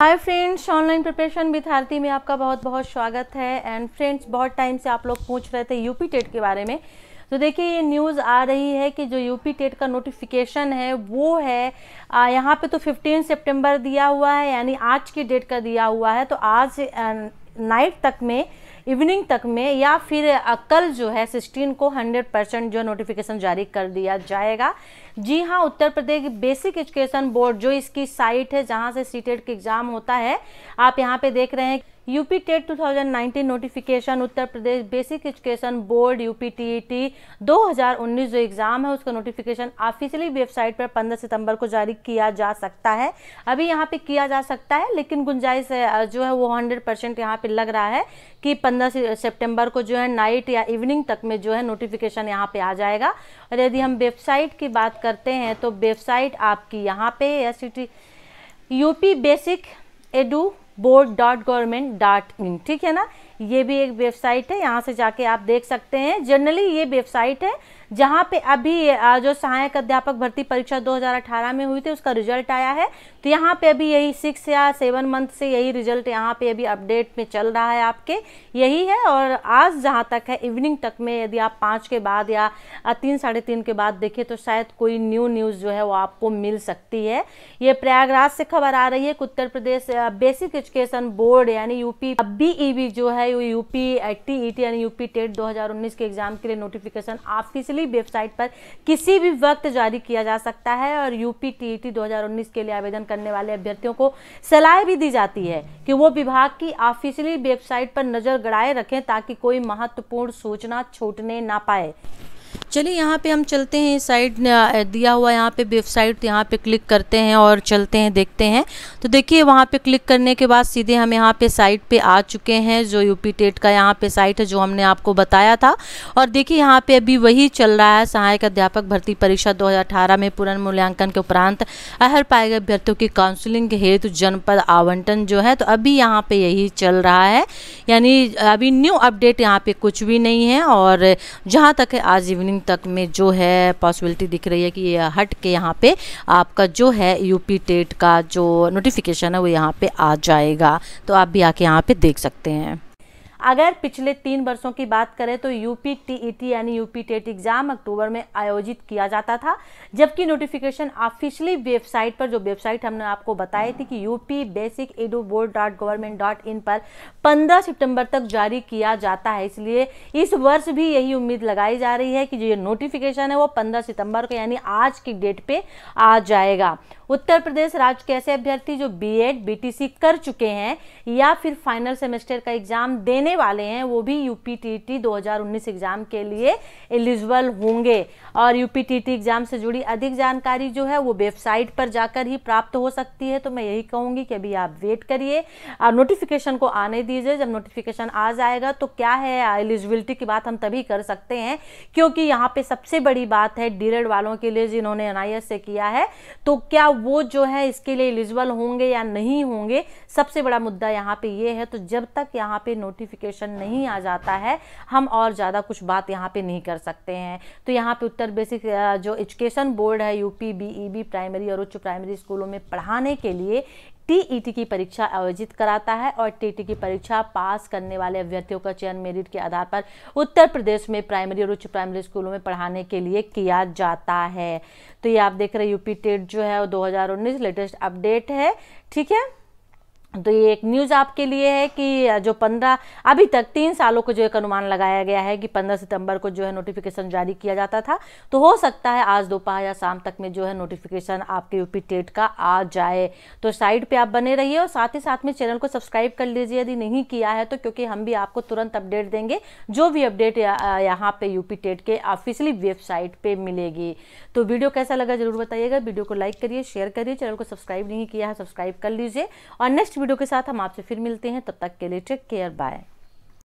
hi friends online preparation with Aarti में आपका बहुत बहुत स्वागत है एंड फ्रेंड्स बहुत टाइम से आप लोग पूछ रहे थे यूपी टेट के बारे में तो देखिए ये न्यूज़ आ रही है कि जो यूपी टेट का नोटिफिकेशन है वो है यहाँ पे तो 15 सितंबर दिया हुआ है यानी आज की डेट का दिया हुआ है तो आज नाइट तक में इवनिंग तक में या फिर कल जो है सिक्सटीन को 100 परसेंट जो नोटिफिकेशन जारी कर दिया जाएगा जी हाँ Uttar Pradesh basic education board जो इसकी साइट है जहाँ से सी टेट एग्ज़ाम होता है आप यहाँ पे देख रहे हैं UP TET 2019 notification Uttar Pradesh basic education board UP T T जो एग्ज़ाम है उसका नोटिफिकेशन ऑफिशियली वेबसाइट पर 15 सितंबर को जारी किया जा सकता है अभी यहाँ पे किया जा सकता है लेकिन गुंजाइश जो है वो 100 परसेंट यहाँ पर लग रहा है कि 15 सितंबर को जो है नाइट या इवनिंग तक में जो है नोटिफिकेशन यहाँ पर आ जाएगा और यदि हम वेबसाइट की बात करें करते हैं तो वेबसाइट आपकी यहाँ पे S UP basic edu board dot government dot in ठीक है ना ये भी एक वेबसाइट है यहाँ से जाके आप देख सकते हैं जनरली ये वेबसाइट है जहाँ पे अभी जो सहायक अध्यापक भर्ती परीक्षा 2018 में हुई थी उसका रिजल्ट आया है तो यहाँ पे अभी यही सिक्स या सेवन मंथ से यही रिजल्ट यहाँ पे अभी अपडेट में चल रहा है आपके यही है और आज जहाँ तक है इवनिंग तक में यदि आप पाँच के बाद या तीन साढ़े तीन के बाद देखें तो शायद कोई न्यू न्यूज़ जो है वो आपको मिल सकती है ये प्रयागराज से खबर आ रही है Uttar Pradesh basic education board यानी यूपी बी e जो है I U UP T E T यानी यूपी टेट 2019 के एग्ज़ाम के लिए नोटिफिकेशन ऑफिशियली वेबसाइट पर किसी भी वक्त जारी किया जा सकता है और यूपी टी ई टी 2019 के लिए आवेदन करने वाले अभ्यर्थियों को सलाह भी दी जाती है कि वो विभाग की ऑफिशियली वेबसाइट पर नज़र गड़ाए रखें ताकि कोई महत्वपूर्ण सूचना छूटने ना पाए चलिए यहाँ पे हम चलते हैं साइड दिया हुआ यहाँ पे वेबसाइट यहाँ पे क्लिक करते हैं और चलते हैं देखते हैं तो देखिए वहाँ पे क्लिक करने के बाद सीधे हम यहाँ पे साइट पे आ चुके हैं जो यूपी टेट का यहाँ पे साइट है जो हमने आपको बताया था और देखिए यहाँ पे अभी वही चल रहा है सहायक अध्यापक भर्ती परीक्षा दो में मूल्यांकन के उपरांत अहर पाए गए अभ्यर्थियों की काउंसलिंग हेतु जनपद आवंटन जो है तो अभी यहाँ पे यही चल रहा है यानी अभी न्यू अपडेट यहाँ पे कुछ भी नहीं है और जहाँ तक है आज इवनिंग तक में जो है पॉसिबिलिटी दिख रही है कि ये हट के यहाँ पे आपका जो है यूपी टेट का जो नोटिफिकेशन है वो यहाँ पे आ जाएगा तो आप भी आके यहाँ पे देख सकते हैं अगर पिछले तीन वर्षों की बात करें तो यूपी टीईटी यानी यूपी टेट एग्जाम अक्टूबर में आयोजित किया जाता था जबकि नोटिफिकेशन ऑफिशियली वेबसाइट पर जो वेबसाइट हमने आपको बताई थी कि UP basic edu board dot government dot in पर पंद्रह सितंबर तक जारी किया जाता है इसलिए इस वर्ष भी यही उम्मीद लगाई जा रही है कि जो ये नोटिफिकेशन है वो पंद्रह सितंबर को यानी आज की डेट पे आ जाएगा उत्तर प्रदेश राज्य के ऐसे अभ्यर्थी जो बीएड बीटीसी कर चुके हैं या फिर फाइनल सेमेस्टर का एग्जाम देने वाले हैं वो भी यूपीटीटी 2019 एग्जाम के लिए एलिजिबल होंगे और यूपीटीटी एग्जाम से जुड़ी अधिक जानकारी जो है वो वेबसाइट पर जाकर ही प्राप्त हो सकती है तो मैं यही कहूँगी कि अभी आप वेट करिए और नोटिफिकेशन को आने दीजिए जब नोटिफिकेशन आ जाएगा तो क्या है एलिजिबिलिटी की बात हम तभी कर सकते हैं क्योंकि यहाँ पे सबसे बड़ी बात है डीरेड वालों के लिए जिन्होंने एन से किया है तो क्या वो जो है इसके लिए एलिजिबल होंगे या नहीं होंगे सबसे बड़ा मुद्दा यहाँ पे ये है तो जब तक यहाँ पे नोटिफिकेशन नहीं आ जाता है हम और ज़्यादा कुछ बात यहाँ पे नहीं कर सकते हैं तो यहाँ पे उत्तर बेसिक जो एजुकेशन बोर्ड है यूपी बीईबी प्राइमरी और उच्च प्राइमरी स्कूलों में पढ़ाने के लिए टीईटी e की परीक्षा आयोजित कराता है और टीईटी e की परीक्षा पास करने वाले अभ्यर्थियों का चयन मेरिट के आधार पर उत्तर प्रदेश में प्राइमरी और उच्च प्राइमरी स्कूलों में पढ़ाने के लिए किया जाता है तो ये आप देख रहे हैं यूपी टेट जो है वो 2019 लेटेस्ट अपडेट है ठीक है तो ये एक न्यूज़ आपके लिए है कि जो पंद्रह अभी तक तीन सालों को जो एक अनुमान लगाया गया है कि पंद्रह सितंबर को जो है नोटिफिकेशन जारी किया जाता था तो हो सकता है आज दोपहर या शाम तक में जो है नोटिफिकेशन आपके यूपी टेट का आ जाए तो साइड पे आप बने रहिए और साथ ही साथ में चैनल को सब्सक्राइब कर लीजिए यदि नहीं किया है तो क्योंकि हम भी आपको तुरंत अपडेट देंगे जो भी अपडेट यहाँ पर यूपी टेट के ऑफिशियली वेबसाइट पर मिलेगी तो वीडियो कैसा लगा जरूर बताइएगा वीडियो को लाइक करिए शेयर करिए चैनल को सब्सक्राइब नहीं किया है सब्सक्राइब कर लीजिए और नेक्स्ट वीडियो के साथ हम आपसे फिर मिलते हैं तब तक के लिए टेक केयर बाय